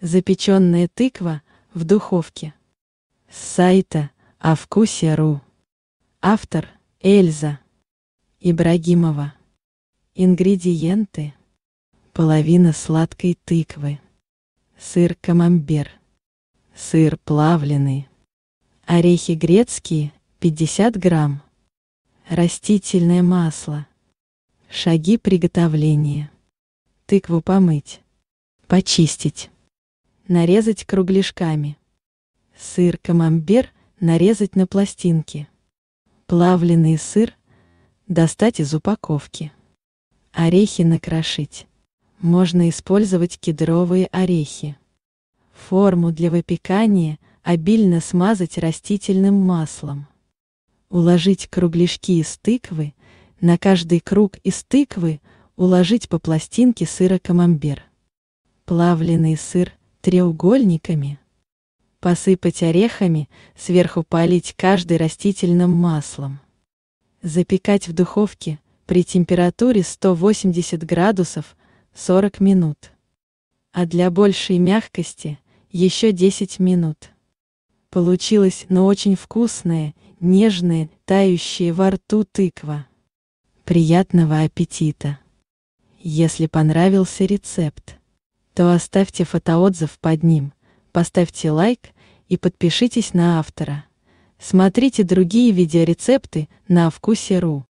Запеченная тыква в духовке. С сайта ру. Автор Эльза Ибрагимова Ингредиенты Половина сладкой тыквы Сыр камамбер Сыр плавленый Орехи грецкие 50 грамм Растительное масло Шаги приготовления Тыкву помыть Почистить нарезать кругляшками. Сыр камамбер нарезать на пластинки. Плавленый сыр достать из упаковки. Орехи накрошить. Можно использовать кедровые орехи. Форму для выпекания обильно смазать растительным маслом. Уложить кругляшки из тыквы, на каждый круг из тыквы уложить по пластинке сыра камамбер плавленый сыр треугольниками. Посыпать орехами, сверху полить каждый растительным маслом. Запекать в духовке при температуре 180 градусов 40 минут. А для большей мягкости еще 10 минут. Получилась, но очень вкусная, нежная, тающая во рту тыква. Приятного аппетита! Если понравился рецепт, то оставьте фотоотзыв под ним, поставьте лайк и подпишитесь на автора. Смотрите другие видеорецепты на Вкусе.ру.